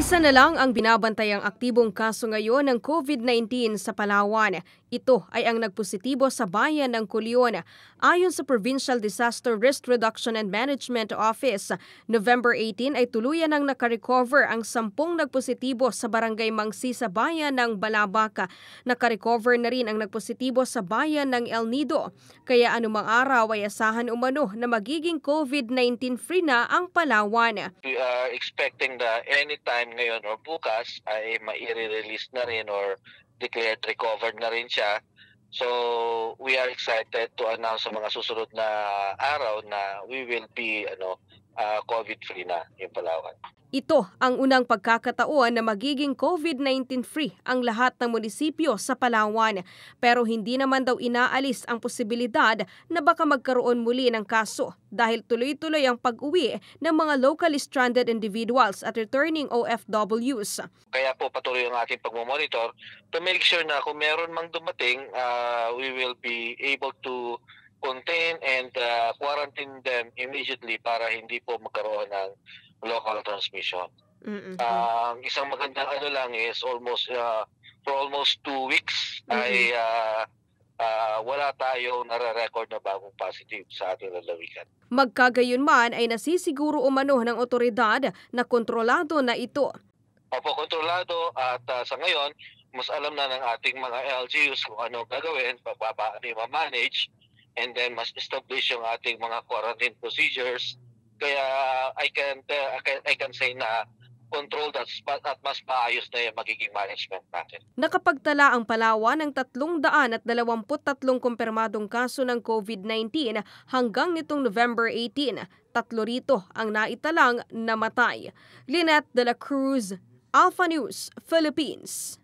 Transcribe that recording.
Isa na lang ang binabantayang aktibong kaso ngayon ng COVID-19 sa Palawan. Ito ay ang nagpositibo sa bayan ng Culion. Ayon sa Provincial Disaster Risk Reduction and Management Office, November 18 ay tuluyan ang nakarecover ang sampung nagpositibo sa barangay Mangsi sa bayan ng Balabaca. Nakarecover na rin ang nagpositibo sa bayan ng El Nido. Kaya anumang araw ay asahan umano na magiging COVID-19 free na ang Palawan. We are expecting that anytime natin ngayon or bukas ay mai release na rin or declared recovered na rin siya. So we are excited to announce sa mga susunod na araw na we will be ano uh, COVID-free na yung Palawan. Ito ang unang pagkakataon na magiging COVID-19 free ang lahat ng munisipyo sa Palawan. Pero hindi naman daw inaalis ang posibilidad na baka magkaroon muli ng kaso dahil tuloy-tuloy ang pag-uwi ng mga locally stranded individuals at returning OFWs. Kaya po patuloy ang ating pagmamonitor to make sure na kung meron mang dumating, uh, we will be able to contain and uh, quarantine immediately para hindi po magkaroon ng local transmission. mm Uh, isang magandang ano lang is almost uh, for almost two weeks mm-hmm. ay uh, uh, wala tayong nare-record na bagong positive sa ating lalawigan. Magkagayon man ay nasisiguro umano ng otoridad na kontrolado na ito. Opo, kontrolado at uh, sa ngayon, mas alam na ng ating mga LGUs kung ano gagawin, paano i-manage and then mas establish yung ating mga quarantine procedures. Kaya I can, uh, I can, I can say na controlled at, at mas paayos na yung magiging management natin. Nakapagtala ang Palawan ng 323 kumpirmadong kaso ng COVID-19 hanggang nitong November 18. Tatlo rito ang naitalang namatay. Lynette de la Cruz, Alpha News, Philippines.